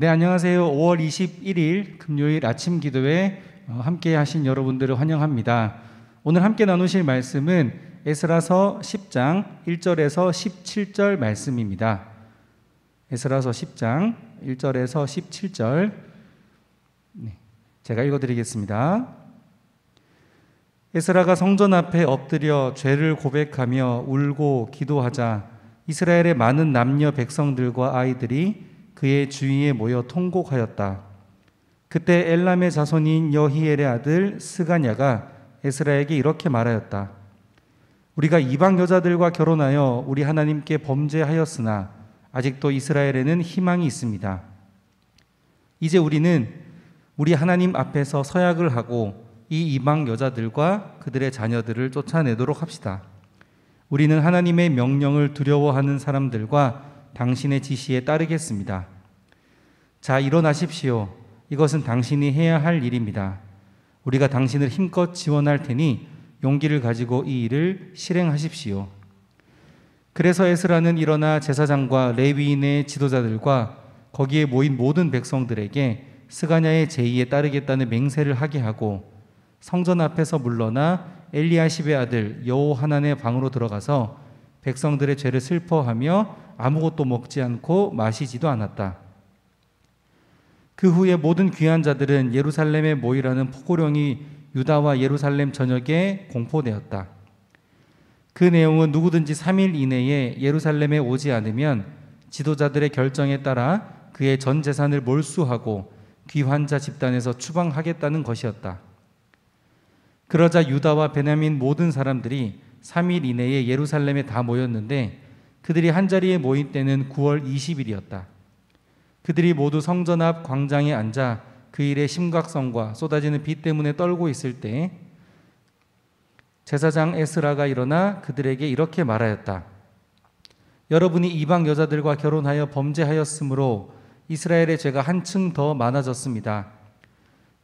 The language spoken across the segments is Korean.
네, 안녕하세요. 5월 21일 금요일 아침 기도회 어, 함께 하신 여러분들을 환영합니다. 오늘 함께 나누실 말씀은 에스라서 10장 1절에서 17절 말씀입니다. 에스라서 10장 1절에서 17절 제가 읽어드리겠습니다. 에스라가 성전 앞에 엎드려 죄를 고백하며 울고 기도하자 이스라엘의 많은 남녀 백성들과 아이들이 그의 주위에 모여 통곡하였다. 그때 엘람의 자손인 여히엘의 아들 스가냐가 에스라에게 이렇게 말하였다. 우리가 이방 여자들과 결혼하여 우리 하나님께 범죄하였으나 아직도 이스라엘에는 희망이 있습니다. 이제 우리는 우리 하나님 앞에서 서약을 하고 이 이방 여자들과 그들의 자녀들을 쫓아내도록 합시다. 우리는 하나님의 명령을 두려워하는 사람들과 당신의 지시에 따르겠습니다. 자, 일어나십시오. 이것은 당신이 해야 할 일입니다. 우리가 당신을 힘껏 지원할 테니 용기를 가지고 이 일을 실행하십시오. 그래서 에스라는 일어나 제사장과 레위인의 지도자들과 거기에 모인 모든 백성들에게 스가냐의 제의에 따르겠다는 맹세를 하게 하고 성전 앞에서 물러나 엘리야십의 아들 여호하난의 방으로 들어가서 백성들의 죄를 슬퍼하며 아무것도 먹지 않고 마시지도 않았다. 그 후에 모든 귀한 자들은 예루살렘에 모이라는 포고령이 유다와 예루살렘 전역에 공포되었다. 그 내용은 누구든지 3일 이내에 예루살렘에 오지 않으면 지도자들의 결정에 따라 그의 전 재산을 몰수하고 귀환자 집단에서 추방하겠다는 것이었다. 그러자 유다와 베냐민 모든 사람들이 3일 이내에 예루살렘에 다 모였는데 그들이 한자리에 모인 때는 9월 20일이었다. 그들이 모두 성전 앞 광장에 앉아 그 일의 심각성과 쏟아지는 비 때문에 떨고 있을 때 제사장 에스라가 일어나 그들에게 이렇게 말하였다. 여러분이 이방 여자들과 결혼하여 범죄하였으므로 이스라엘의 죄가 한층 더 많아졌습니다.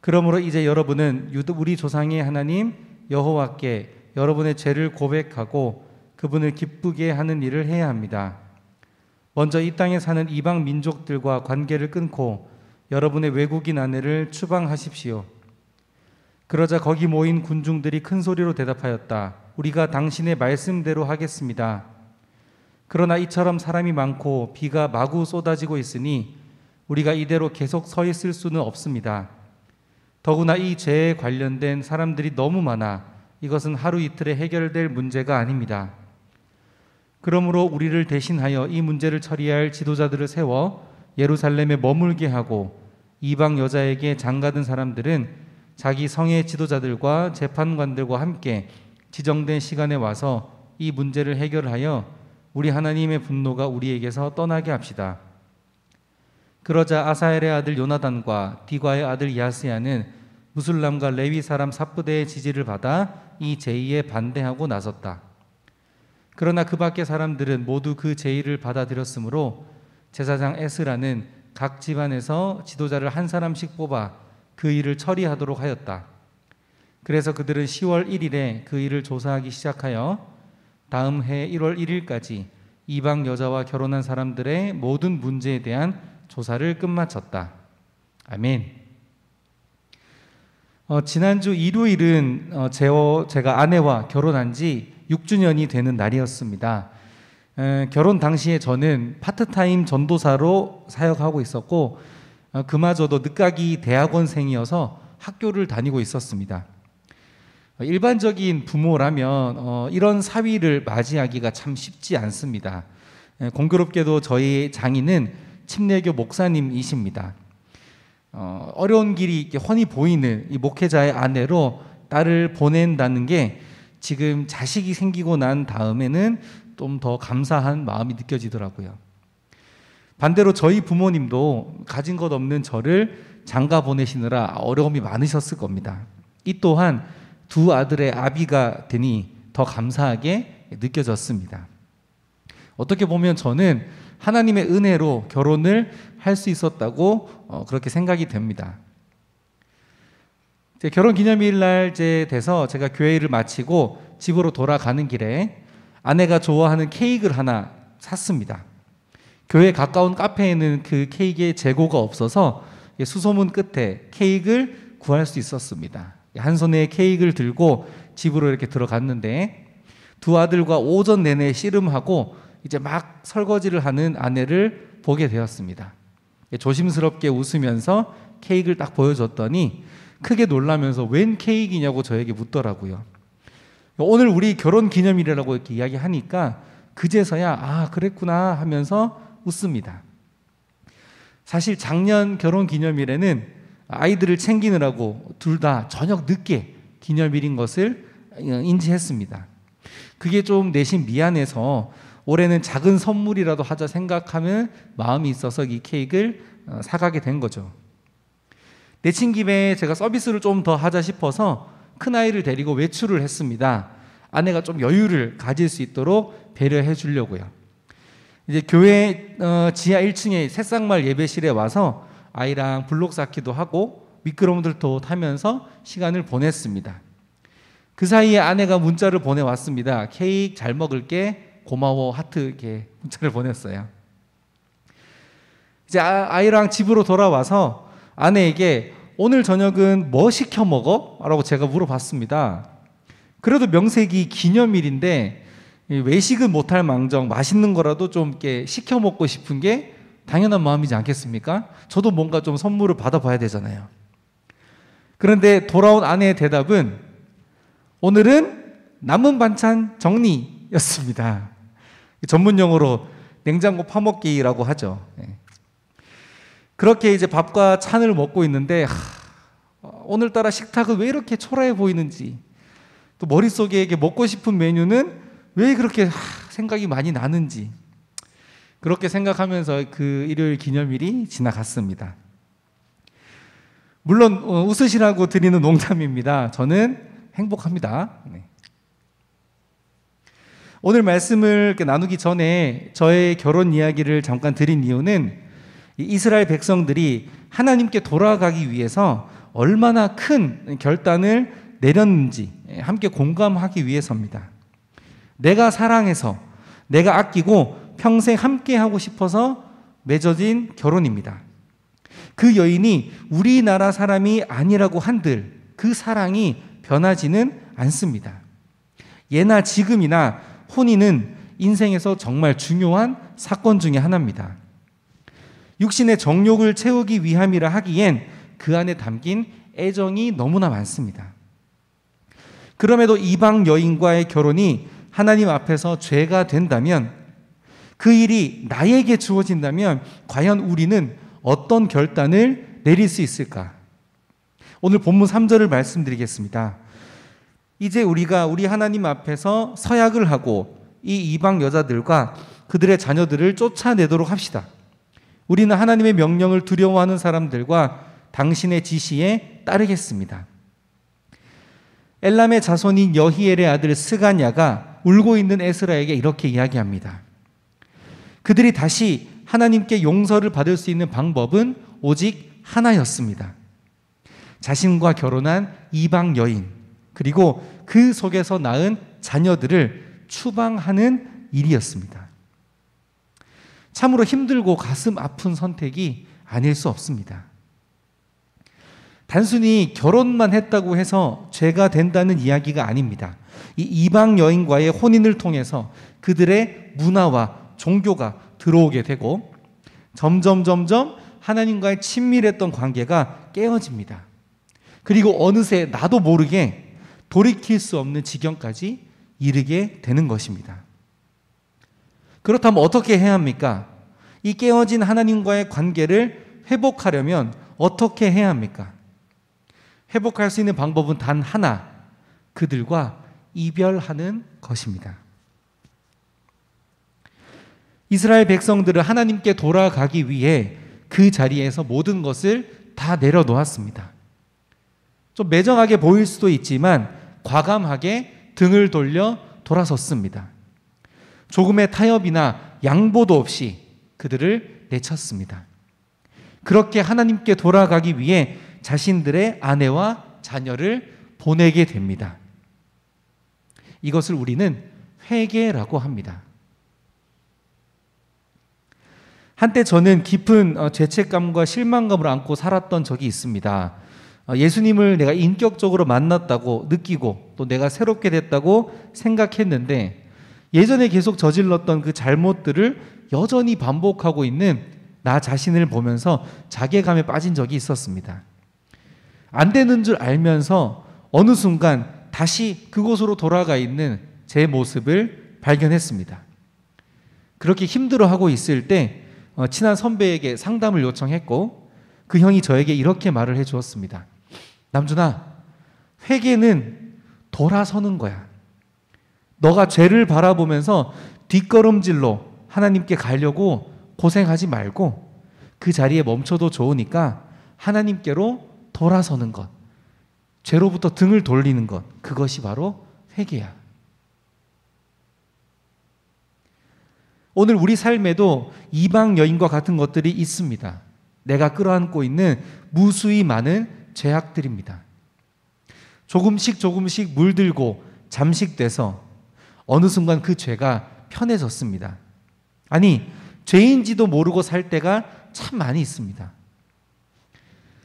그러므로 이제 여러분은 우리 조상의 하나님 여호와께 여러분의 죄를 고백하고 그분을 기쁘게 하는 일을 해야 합니다. 먼저 이 땅에 사는 이방 민족들과 관계를 끊고 여러분의 외국인 아내를 추방하십시오. 그러자 거기 모인 군중들이 큰 소리로 대답하였다. 우리가 당신의 말씀대로 하겠습니다. 그러나 이처럼 사람이 많고 비가 마구 쏟아지고 있으니 우리가 이대로 계속 서 있을 수는 없습니다. 더구나 이 죄에 관련된 사람들이 너무 많아 이것은 하루 이틀에 해결될 문제가 아닙니다. 그러므로 우리를 대신하여 이 문제를 처리할 지도자들을 세워 예루살렘에 머물게 하고 이방 여자에게 장가든 사람들은 자기 성의 지도자들과 재판관들과 함께 지정된 시간에 와서 이 문제를 해결하여 우리 하나님의 분노가 우리에게서 떠나게 합시다. 그러자 아사엘의 아들 요나단과 디과의 아들 야스야는 무슬람과 레위 사람 사부대의 지지를 받아 이 제의에 반대하고 나섰다. 그러나 그 밖의 사람들은 모두 그 제의를 받아들였으므로 제사장 에스라는 각 집안에서 지도자를 한 사람씩 뽑아 그 일을 처리하도록 하였다. 그래서 그들은 10월 1일에 그 일을 조사하기 시작하여 다음 해 1월 1일까지 이방 여자와 결혼한 사람들의 모든 문제에 대한 조사를 끝마쳤다. 아멘. 어, 지난주 일요일은 어, 제, 제가 아내와 결혼한 지 6주년이 되는 날이었습니다. 에, 결혼 당시에 저는 파트타임 전도사로 사역하고 있었고 어, 그마저도 늦가기 대학원생이어서 학교를 다니고 있었습니다. 어, 일반적인 부모라면 어, 이런 사위를 맞이하기가 참 쉽지 않습니다. 공교롭게도 저희 장인은 침례교 목사님이십니다. 어, 어려운 길이 훤히 보이는 이 목회자의 아내로 딸을 보낸다는 게 지금 자식이 생기고 난 다음에는 좀 더 감사한 마음이 느껴지더라고요. 반대로 저희 부모님도 가진 것 없는 저를 장가 보내시느라 어려움이 많으셨을 겁니다. 이 또한 두 아들의 아비가 되니 더 감사하게 느껴졌습니다. 어떻게 보면 저는 하나님의 은혜로 결혼을 할 수 있었다고 어, 그렇게 생각이 됩니다. 결혼 기념일 날제 돼서 제가 교회를 마치고 집으로 돌아가는 길에 아내가 좋아하는 케이크를 하나 샀습니다. 교회 가까운 카페에는 그 케이크의 재고가 없어서 수소문 끝에 케이크를 구할 수 있었습니다. 한 손에 케이크를 들고 집으로 이렇게 들어갔는데 두 아들과 오전 내내 씨름하고 이제 막 설거지를 하는 아내를 보게 되었습니다. 조심스럽게 웃으면서 케이크를 딱 보여줬더니 크게 놀라면서 웬 케이크이냐고 저에게 묻더라고요. 오늘 우리 결혼 기념일이라고 이렇게 이야기하니까 그제서야 아 그랬구나 하면서 웃습니다. 사실 작년 결혼 기념일에는 아이들을 챙기느라고 둘 다 저녁 늦게 기념일인 것을 어, 인지했습니다. 그게 좀 내심 미안해서 올해는 작은 선물이라도 하자 생각하는 마음이 있어서 이 케이크를 어, 사가게 된 거죠. 내친 김에 제가 서비스를 좀 더 하자 싶어서 큰아이를 데리고 외출을 했습니다. 아내가 좀 여유를 가질 수 있도록 배려해 주려고요. 이제 교회 어, 지하 1층에 새싹말 예배실에 와서 아이랑 블록 쌓기도 하고 미끄럼들도 타면서 시간을 보냈습니다. 그 사이에 아내가 문자를 보내왔습니다. 케이크 잘 먹을게. 고마워 하트 이렇게 문자를 보냈어요. 이제 아, 아이랑 집으로 돌아와서 아내에게 오늘 저녁은 뭐 시켜 먹어? 라고 제가 물어봤습니다. 그래도 명색이 기념일인데 외식은 못할 망정 맛있는 거라도 좀 이렇게 시켜 먹고 싶은 게 당연한 마음이지 않겠습니까? 저도 뭔가 좀 선물을 받아봐야 되잖아요. 그런데 돌아온 아내의 대답은 오늘은 남은 반찬 정리였습니다. 전문 용어로 냉장고 파먹기라고 하죠. 예. 그렇게 이제 밥과 찬을 먹고 있는데 하, 오늘따라 식탁은 왜 이렇게 초라해 보이는지 또 머릿속에 먹고 싶은 메뉴는 왜 그렇게 하, 생각이 많이 나는지 그렇게 생각하면서 그 일요일 기념일이 지나갔습니다. 물론 어, 웃으시라고 드리는 농담입니다. 저는 행복합니다. 네. 오늘 말씀을 나누기 전에 저의 결혼 이야기를 잠깐 드린 이유는 이스라엘 백성들이 하나님께 돌아가기 위해서 얼마나 큰 결단을 내렸는지 함께 공감하기 위해서입니다. 내가 사랑해서 내가 아끼고 평생 함께 하고 싶어서 맺어진 결혼입니다. 그 여인이 우리나라 사람이 아니라고 한들 그 사랑이 변하지는 않습니다. 예나 지금이나 혼인은 인생에서 정말 중요한 사건 중의 하나입니다. 육신의 정욕을 채우기 위함이라 하기엔 그 안에 담긴 애정이 너무나 많습니다. 그럼에도 이방 여인과의 결혼이 하나님 앞에서 죄가 된다면 그 일이 나에게 주어진다면 과연 우리는 어떤 결단을 내릴 수 있을까? 오늘 본문 3절을 말씀드리겠습니다. 이제 우리가 우리 하나님 앞에서 서약을 하고 이 이방 여자들과 그들의 자녀들을 쫓아내도록 합시다. 우리는 하나님의 명령을 두려워하는 사람들과 당신의 지시에 따르겠습니다. 엘람의 자손인 여히엘의 아들 스가냐가 울고 있는 에스라에게 이렇게 이야기합니다. 그들이 다시 하나님께 용서를 받을 수 있는 방법은 오직 하나였습니다. 자신과 결혼한 이방 여인, 그리고 그 속에서 낳은 자녀들을 추방하는 일이었습니다. 참으로 힘들고 가슴 아픈 선택이 아닐 수 없습니다. 단순히 결혼만 했다고 해서 죄가 된다는 이야기가 아닙니다. 이 이방 여인과의 혼인을 통해서 그들의 문화와 종교가 들어오게 되고 점점 점점 하나님과의 친밀했던 관계가 깨어집니다. 그리고 어느새 나도 모르게 돌이킬 수 없는 지경까지 이르게 되는 것입니다. 그렇다면 어떻게 해야 합니까? 이 깨어진 하나님과의 관계를 회복하려면 어떻게 해야 합니까? 회복할 수 있는 방법은 단 하나, 그들과 이별하는 것입니다. 이스라엘 백성들은 하나님께 돌아가기 위해 그 자리에서 모든 것을 다 내려놓았습니다. 좀 매정하게 보일 수도 있지만 과감하게 등을 돌려 돌아섰습니다. 조금의 타협이나 양보도 없이 그들을 내쳤습니다. 그렇게 하나님께 돌아가기 위해 자신들의 아내와 자녀를 보내게 됩니다. 이것을 우리는 회개라고 합니다. 한때 저는 깊은 어, 죄책감과 실망감을 안고 살았던 적이 있습니다. 어, 예수님을 내가 인격적으로 만났다고 느끼고 또 내가 새롭게 됐다고 생각했는데 예전에 계속 저질렀던 그 잘못들을 여전히 반복하고 있는 나 자신을 보면서 자괴감에 빠진 적이 있었습니다. 안 되는 줄 알면서 어느 순간 다시 그곳으로 돌아가 있는 제 모습을 발견했습니다. 그렇게 힘들어하고 있을 때 어, 친한 선배에게 상담을 요청했고 그 형이 저에게 이렇게 말을 해 주었습니다. 남준아, 회개는 돌아서는 거야. 너가 죄를 바라보면서 뒷걸음질로 하나님께 가려고 고생하지 말고 그 자리에 멈춰도 좋으니까 하나님께로 돌아서는 것. 죄로부터 등을 돌리는 것. 그것이 바로 회개야. 오늘 우리 삶에도 이방 여인과 같은 것들이 있습니다. 내가 끌어안고 있는 무수히 많은 죄악들입니다. 조금씩 조금씩 물들고 잠식돼서 어느 순간 그 죄가 편해졌습니다. 아니, 죄인지도 모르고 살 때가 참 많이 있습니다.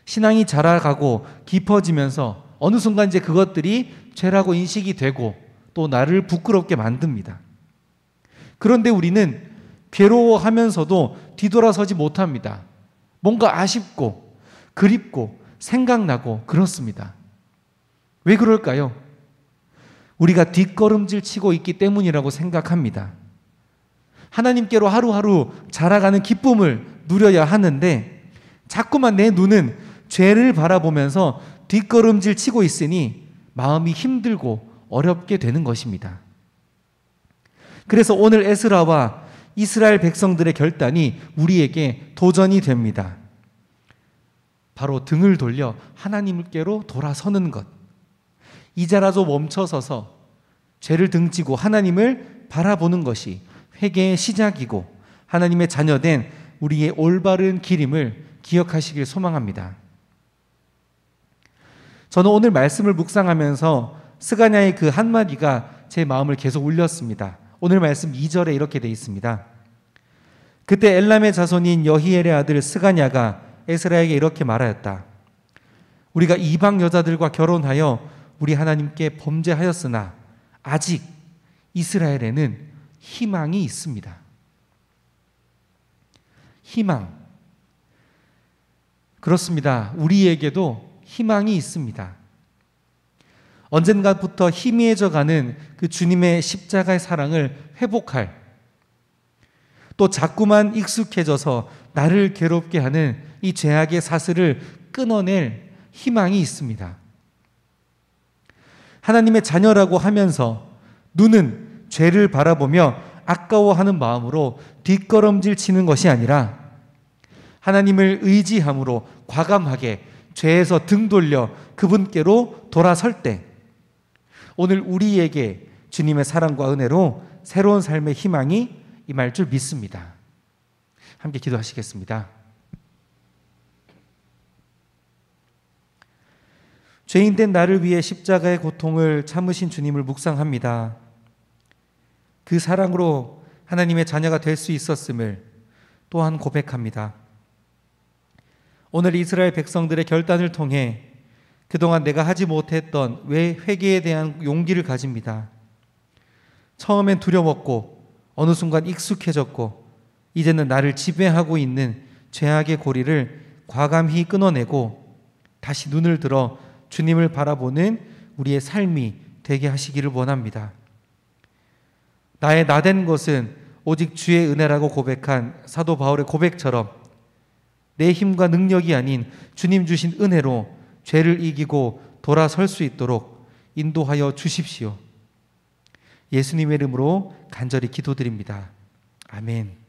신앙이 자라가고 깊어지면서 어느 순간 이제 그것들이 죄라고 인식이 되고 또 나를 부끄럽게 만듭니다. 그런데 우리는 괴로워하면서도 뒤돌아서지 못합니다. 뭔가 아쉽고 그립고 생각나고 그렇습니다. 왜 그럴까요? 우리가 뒷걸음질 치고 있기 때문이라고 생각합니다. 하나님께로 하루하루 자라가는 기쁨을 누려야 하는데 자꾸만 내 눈은 죄를 바라보면서 뒷걸음질 치고 있으니 마음이 힘들고 어렵게 되는 것입니다. 그래서 오늘 에스라와 이스라엘 백성들의 결단이 우리에게 도전이 됩니다. 바로 등을 돌려 하나님께로 돌아서는 것. 이자라도 멈춰서서 죄를 등지고 하나님을 바라보는 것이 회개의 시작이고 하나님의 자녀된 우리의 올바른 길임을 기억하시길 소망합니다. 저는 오늘 말씀을 묵상하면서 스가냐의 그 한마디가 제 마음을 계속 울렸습니다. 오늘 말씀 2절에 이렇게 돼 있습니다. 그때 엘람의 자손인 여히엘의 아들 스가냐가 에스라에게 이렇게 말하였다. 우리가 이방 여자들과 결혼하여 우리 하나님께 범죄하였으나 아직 이스라엘에는 희망이 있습니다. 희망. 그렇습니다. 우리에게도 희망이 있습니다. 언젠가부터 희미해져 가는 그 주님의 십자가의 사랑을 회복할 또 자꾸만 익숙해져서 나를 괴롭게 하는 이 죄악의 사슬을 끊어낼 희망이 있습니다. 하나님의 자녀라고 하면서 눈은 죄를 바라보며 아까워하는 마음으로 뒷걸음질 치는 것이 아니라 하나님을 의지함으로 과감하게 죄에서 등 돌려 그분께로 돌아설 때 오늘 우리에게 주님의 사랑과 은혜로 새로운 삶의 희망이 임할 줄 믿습니다. 함께 기도하시겠습니다. 죄인된 나를 위해 십자가의 고통을 참으신 주님을 묵상합니다. 그 사랑으로 하나님의 자녀가 될 수 있었음을 또한 고백합니다. 오늘 이스라엘 백성들의 결단을 통해 그동안 내가 하지 못했던 왜 회개에 대한 용기를 가집니다. 처음엔 두려웠고 어느 순간 익숙해졌고 이제는 나를 지배하고 있는 죄악의 고리를 과감히 끊어내고 다시 눈을 들어 주님을 바라보는 우리의 삶이 되게 하시기를 원합니다. 나의 나된 것은 오직 주의 은혜라고 고백한 사도 바울의 고백처럼 내 힘과 능력이 아닌 주님 주신 은혜로 죄를 이기고 돌아설 수 있도록 인도하여 주십시오. 예수님의 이름으로 간절히 기도드립니다. 아멘.